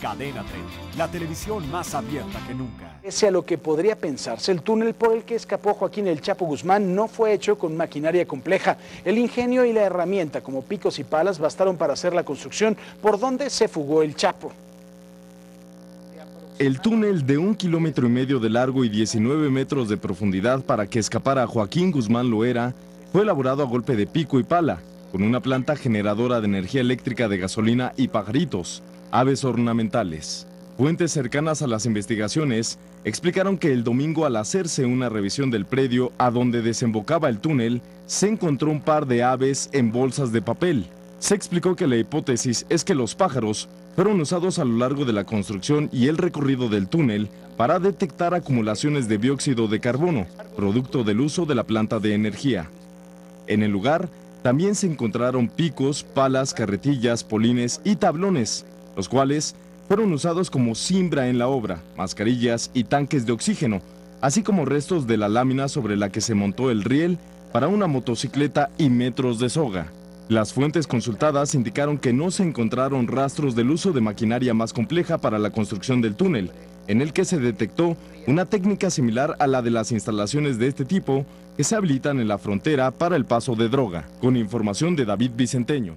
Cadena 30, la televisión más abierta que nunca. Pese a lo que podría pensarse, el túnel por el que escapó Joaquín El Chapo Guzmán no fue hecho con maquinaria compleja. El ingenio y la herramienta como picos y palas bastaron para hacer la construcción por donde se fugó El Chapo. El túnel de un kilómetro y medio de largo y 19 metros de profundidad para que escapara Joaquín Guzmán Loera fue elaborado a golpe de pico y pala, con una planta generadora de energía eléctrica de gasolina y pajaritos aves ornamentales. Fuentes cercanas a las investigaciones explicaron que el domingo al hacerse una revisión del predio a donde desembocaba el túnel, se encontró un par de aves en bolsas de papel. Se explicó que la hipótesis es que los pájaros fueron usados a lo largo de la construcción y el recorrido del túnel para detectar acumulaciones de dióxido de carbono, producto del uso de la planta de energía. En el lugar también se encontraron picos, palas, carretillas, polines y tablones, los cuales fueron usados como simbra en la obra, mascarillas y tanques de oxígeno, así como restos de la lámina sobre la que se montó el riel para una motocicleta y metros de soga. Las fuentes consultadas indicaron que no se encontraron rastros del uso de maquinaria más compleja para la construcción del túnel, en el que se detectó una técnica similar a la de las instalaciones de este tipo que se habilitan en la frontera para el paso de droga, con información de David Vicenteño.